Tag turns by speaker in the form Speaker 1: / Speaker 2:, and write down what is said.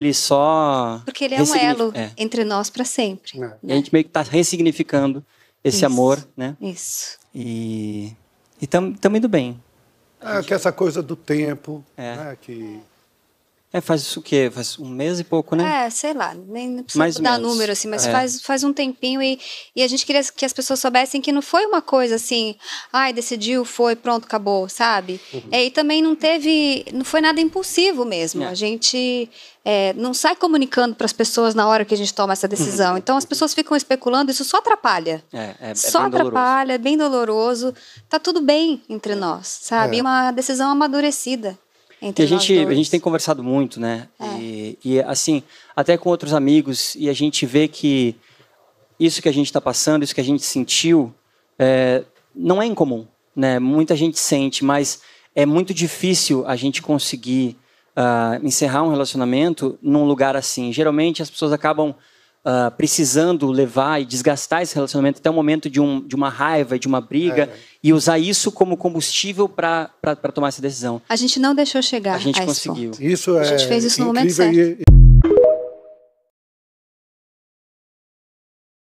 Speaker 1: ele só. Porque ele é um elo é.
Speaker 2: entre nós para sempre. Né?
Speaker 1: E a gente meio que está ressignificando esse Isso. amor, né? Isso. E estamos tam, indo bem.
Speaker 2: É, ah, gente... que essa coisa do tempo, é. né, que
Speaker 1: é, faz isso o quê? Faz um mês e pouco, né?
Speaker 2: É, sei lá, nem não precisa mais dar número, assim, mas é. faz, faz um tempinho e, e a gente queria que as pessoas soubessem que não foi uma coisa assim, ai, decidiu, foi, pronto, acabou, sabe? Uhum. É, e também não teve, não foi nada impulsivo mesmo. É. A gente é, não sai comunicando para as pessoas na hora que a gente toma essa decisão. Uhum. Então as pessoas ficam especulando, isso só atrapalha.
Speaker 1: É, é, é só atrapalha,
Speaker 2: doloroso. é bem doloroso. Tá tudo bem entre nós, sabe? É. Uma decisão amadurecida. Entre e a gente, a
Speaker 1: gente tem conversado muito, né? É. E, e, assim, até com outros amigos, e a gente vê que isso que a gente está passando, isso que a gente sentiu, é, não é incomum, né? Muita gente sente, mas é muito difícil a gente conseguir uh, encerrar um relacionamento num lugar assim. Geralmente as pessoas acabam uh, precisando levar e desgastar esse relacionamento até o momento de, um, de uma raiva, de uma briga, é. e usar isso como combustível para tomar essa decisão.
Speaker 2: A gente não deixou chegar. A gente a conseguiu. Isso é a gente é fez isso no momento certo.
Speaker 1: E...